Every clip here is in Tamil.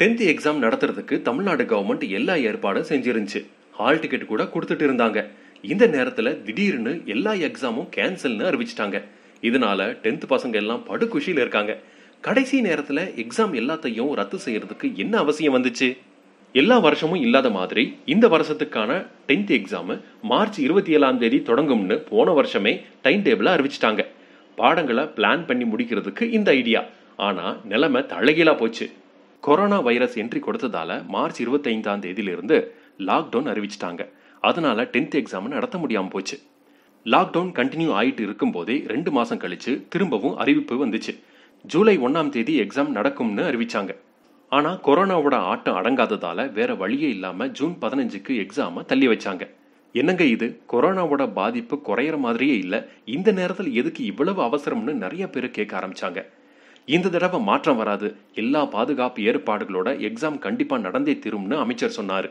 டென்த் எக்ஸாம் நடத்துறதுக்கு தமிழ்நாடு கவர்மெண்ட் எல்லா ஏற்பாடும் செஞ்சிருந்துச்சு ஹால் டிக்கெட் கூட கொடுத்துட்டு இருந்தாங்க இந்த நேரத்துல திடீர்னு எல்லா எக்ஸாமும் கேன்சல்னு அறிவிச்சிட்டாங்க இதனால டென்த் பசங்க எல்லாம் படு குஷியில இருக்காங்க கடைசி நேரத்துல எக்ஸாம் எல்லாத்தையும் ரத்து செய்யறதுக்கு என்ன அவசியம் வந்துச்சு எல்லா வருஷமும் இல்லாத மாதிரி இந்த வருஷத்துக்கான டென்த் எக்ஸாம் மார்ச் இருபத்தி ஏழாம் தேதி தொடங்கும்னு போன வருஷமே டைம் டேபிள அறிவிச்சிட்டாங்க பாடங்களை பிளான் பண்ணி முடிக்கிறதுக்கு இந்த ஐடியா ஆனா நிலைமை தழகிலா போச்சு கொரோனா வைரஸ் என்ட்ரி கொடுத்ததால மார்ச் இருபத்தைந்தாம் தேதியிலிருந்து லாக்டவுன் அறிவிச்சிட்டாங்க அதனால டென்த் எக்ஸாம் நடத்த முடியாமல் போச்சு லாக்டவுன் கண்டினியூ ஆகிட்டு இருக்கும்போதே ரெண்டு மாதம் கழிச்சு திரும்பவும் அறிவிப்பு வந்துச்சு ஜூலை ஒன்றாம் தேதி எக்ஸாம் நடக்கும்னு அறிவிச்சாங்க ஆனால் கொரோனாவோட ஆட்டம் அடங்காததால வேற வழியே இல்லாமல் ஜூன் பதினஞ்சுக்கு எக்ஸாமை தள்ளி வச்சாங்க என்னங்க இது கொரோனாவோட பாதிப்பு குறையிற மாதிரியே இல்லை இந்த நேரத்தில் எதுக்கு இவ்வளவு அவசரம்னு நிறைய பேர் கேட்க ஆரம்பிச்சாங்க இந்த தடவை மாற்றம் வராது எல்லா பாதுகாப்பு ஏற்பாடுகளோட எக்ஸாம் கண்டிப்பா நடந்தே திரும்னு அமைச்சர் சொன்னாரு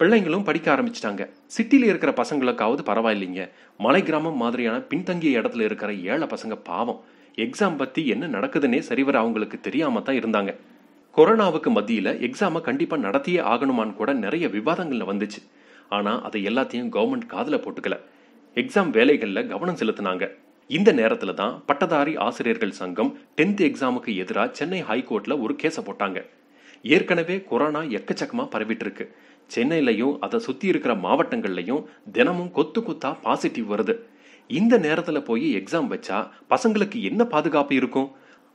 பிள்ளைங்களும் படிக்க ஆரம்பிச்சிட்டாங்க சிட்டியில் இருக்கிற பசங்களுக்காவது பரவாயில்லைங்க மலை கிராமம் மாதிரியான பின்தங்கிய இடத்துல இருக்கிற ஏழை பசங்க பாவம் எக்ஸாம் பத்தி என்ன நடக்குதுன்னே சரிவர அவங்களுக்கு தெரியாம தான் இருந்தாங்க கொரோனாவுக்கு மத்தியில எக்ஸாமை கண்டிப்பா நடத்தியே ஆகணுமான்னு கூட நிறைய விவாதங்கள்ல வந்துச்சு ஆனா அதை எல்லாத்தையும் கவர்மெண்ட் காதல போட்டுக்கல எக்ஸாம் வேலைகளில் கவனம் செலுத்தினாங்க இந்த நேரத்தில் தான் பட்டதாரி ஆசிரியர்கள் சங்கம் டென்த் எக்ஸாமுக்கு எதிராக சென்னை ஹைகோர்ட்டில் ஒரு கேஸை போட்டாங்க ஏற்கனவே கொரோனா எக்கச்சக்கமாக பரவிட்டு இருக்கு சென்னையிலையும் அதை சுற்றி இருக்கிற மாவட்டங்கள்லையும் தினமும் கொத்து கொத்தா பாசிட்டிவ் வருது இந்த நேரத்தில் போய் எக்ஸாம் வச்சா பசங்களுக்கு என்ன பாதுகாப்பு இருக்கும்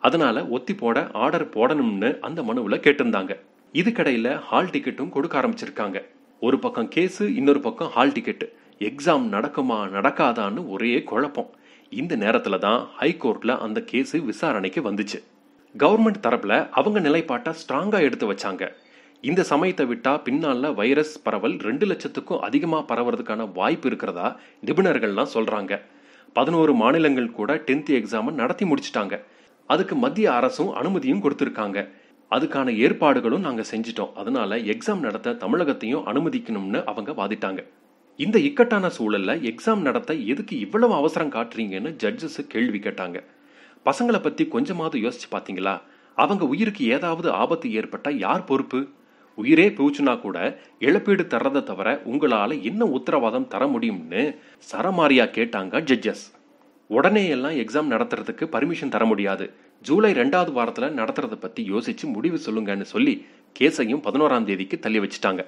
அதனால ஒத்தி போட ஆர்டர் போடணும்னு அந்த மனுவில் கேட்டிருந்தாங்க இதுக்கடையில் ஹால் டிக்கெட்டும் கொடுக்க ஆரம்பிச்சிருக்காங்க ஒரு பக்கம் கேஸு இன்னொரு பக்கம் ஹால் டிக்கெட்டு எக்ஸாம் நடக்குமா நடக்காதான்னு ஒரே குழப்பம் இந்த நேரத்தில் தான் ஹைகோர்ட்டில் அந்த கேஸு விசாரணைக்கு வந்துச்சு கவர்மெண்ட் தரப்பில் அவங்க நிலைப்பாட்டை ஸ்ட்ராங்காக எடுத்து வச்சாங்க இந்த சமயத்தை விட்டால் பின்னால் வைரஸ் பரவல் ரெண்டு லட்சத்துக்கும் அதிகமாக பரவுறதுக்கான வாய்ப்பு இருக்கிறதா நிபுணர்கள்லாம் சொல்கிறாங்க பதினோரு மாநிலங்கள் கூட டென்த்து எக்ஸாமை நடத்தி முடிச்சிட்டாங்க அதுக்கு மத்திய அரசும் அனுமதியும் கொடுத்துருக்காங்க அதுக்கான ஏற்பாடுகளும் நாங்கள் செஞ்சிட்டோம் அதனால எக்ஸாம் நடத்த தமிழகத்தையும் அனுமதிக்கணும்னு அவங்க வாதிட்டாங்க இந்த இக்கட்டான சூழல்ல எக்ஸாம் நடத்த எதுக்கு இவ்வளவு அவசரம் காட்டுறீங்கன்னு ஜட்ஜஸ் கேள்வி கேட்டாங்க பசங்களை பத்தி கொஞ்சமாவது யோசிச்சு பாத்தீங்களா அவங்க உயிருக்கு ஏதாவது ஆபத்து ஏற்பட்டா யார் பொறுப்பு உயிரே போச்சுனா கூட இழப்பீடு தர்றதை தவிர உங்களால என்ன உத்தரவாதம் தர முடியும்னு சரமாரியா கேட்டாங்க ஜட்ஜஸ் உடனே எல்லாம் எக்ஸாம் நடத்துறதுக்கு பர்மிஷன் தர முடியாது ஜூலை ரெண்டாவது வாரத்துல நடத்துறதை பத்தி யோசிச்சு முடிவு சொல்லுங்கன்னு சொல்லி கேஸையும் பதினோராம் தேதிக்கு தள்ளி வச்சுட்டாங்க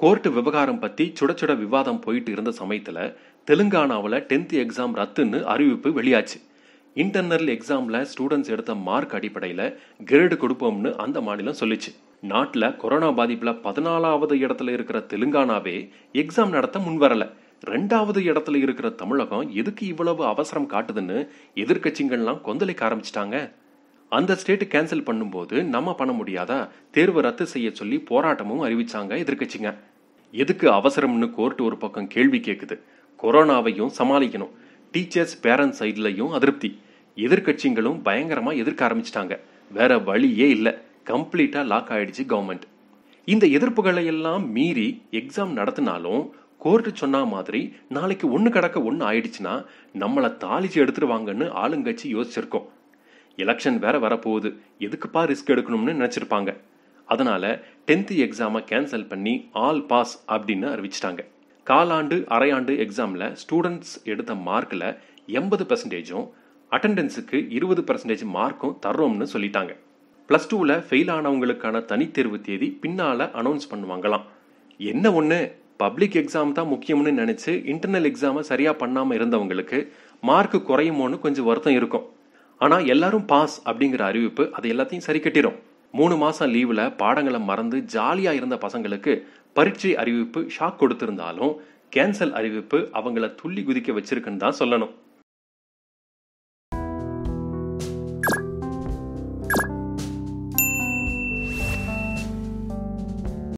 கோர்ட்டு விவகாரம் பற்றி சுட சுட விவாதம் போயிட்டு இருந்த சமயத்தில் தெலுங்கானாவில் டென்த்து எக்ஸாம் ரத்துன்னு அறிவிப்பு வெளியாச்சு இன்டர்னல் எக்ஸாமில் ஸ்டூடெண்ட்ஸ் எடுத்த மார்க் அடிப்படையில் கிரேடு கொடுப்போம்னு அந்த மாநிலம் சொல்லிச்சு நாட்டில் கொரோனா பாதிப்பில் பதினாலாவது இடத்துல இருக்கிற தெலுங்கானாவே எக்ஸாம் நடத்த முன்வரலை ரெண்டாவது இடத்துல இருக்கிற தமிழகம் எதுக்கு இவ்வளவு அவசரம் காட்டுதுன்னு எதிர்கட்சிகள்லாம் கொந்தளிக்க ஆரம்பிச்சிட்டாங்க அந்த ஸ்டேட்டு கேன்சல் பண்ணும்போது நம்ம பண்ண முடியாதா தேர்வை ரத்து செய்ய சொல்லி போராட்டமும் அறிவிச்சாங்க எதிர்கட்சிங்க எதுக்கு அவசரம்னு கோர்ட் ஒரு பக்கம் கேள்வி கேட்குது கொரோனாவையும் சமாளிக்கணும் டீச்சர்ஸ் பேரண்ட்ஸ் சைட்லையும் அதிருப்தி எதிர்கட்சிங்களும் பயங்கரமா எதிர்க்க ஆரம்பிச்சிட்டாங்க வேற வழியே இல்லை கம்ப்ளீட்டா லாக் ஆயிடுச்சு கவர்மெண்ட் இந்த எதிர்ப்புகளை எல்லாம் மீறி எக்ஸாம் நடத்தினாலும் கோர்ட்டு சொன்ன மாதிரி நாளைக்கு ஒன்று கிடக்க ஒன்று ஆயிடுச்சுன்னா நம்மளை தாளிச்சு எடுத்துருவாங்கன்னு ஆளுங்கட்சி யோசிச்சிருக்கோம் எலெக்ஷன் வேற வரப்போகுது எதுக்குப்பா ரிஸ்க் எடுக்கணும்னு நினச்சிருப்பாங்க அதனால டென்த்து எக்ஸாமை கேன்சல் பண்ணி ஆல் பாஸ் அப்படின்னு அறிவிச்சிட்டாங்க காலாண்டு அரையாண்டு எக்ஸாமில் ஸ்டூடெண்ட்ஸ் எடுத்த மார்க்கில் எண்பது பர்சன்டேஜும் அட்டண்டன்ஸுக்கு இருபது பர்சன்டேஜ் மார்க்கும் தர்றோம்னு சொல்லிட்டாங்க ப்ளஸ் டூவில் ஃபெயில் ஆனவங்களுக்கான தனித்தேர்வு தேதி பின்னால் அனௌன்ஸ் பண்ணுவாங்களாம் என்ன ஒன்று பப்ளிக் எக்ஸாம் தான் முக்கியம்னு நினச்சி இன்டர்னல் எக்ஸாமை சரியாக பண்ணாமல் இருந்தவங்களுக்கு மார்க் குறையுமோன்னு கொஞ்சம் வருத்தம் இருக்கும் ஆனால் எல்லாரும் பாஸ் அப்படிங்கிற அறிவிப்பு அது எல்லாத்தையும் சரி கட்டிடும் மூணு மாதம் லீவில் பாடங்களை மறந்து ஜாலியாக இருந்த பசங்களுக்கு பரீட்சை அறிவிப்பு ஷாக் கொடுத்திருந்தாலும் கேன்சல் அறிவிப்பு அவங்கள துள்ளி குதிக்க வச்சிருக்குன்னு தான் சொல்லணும்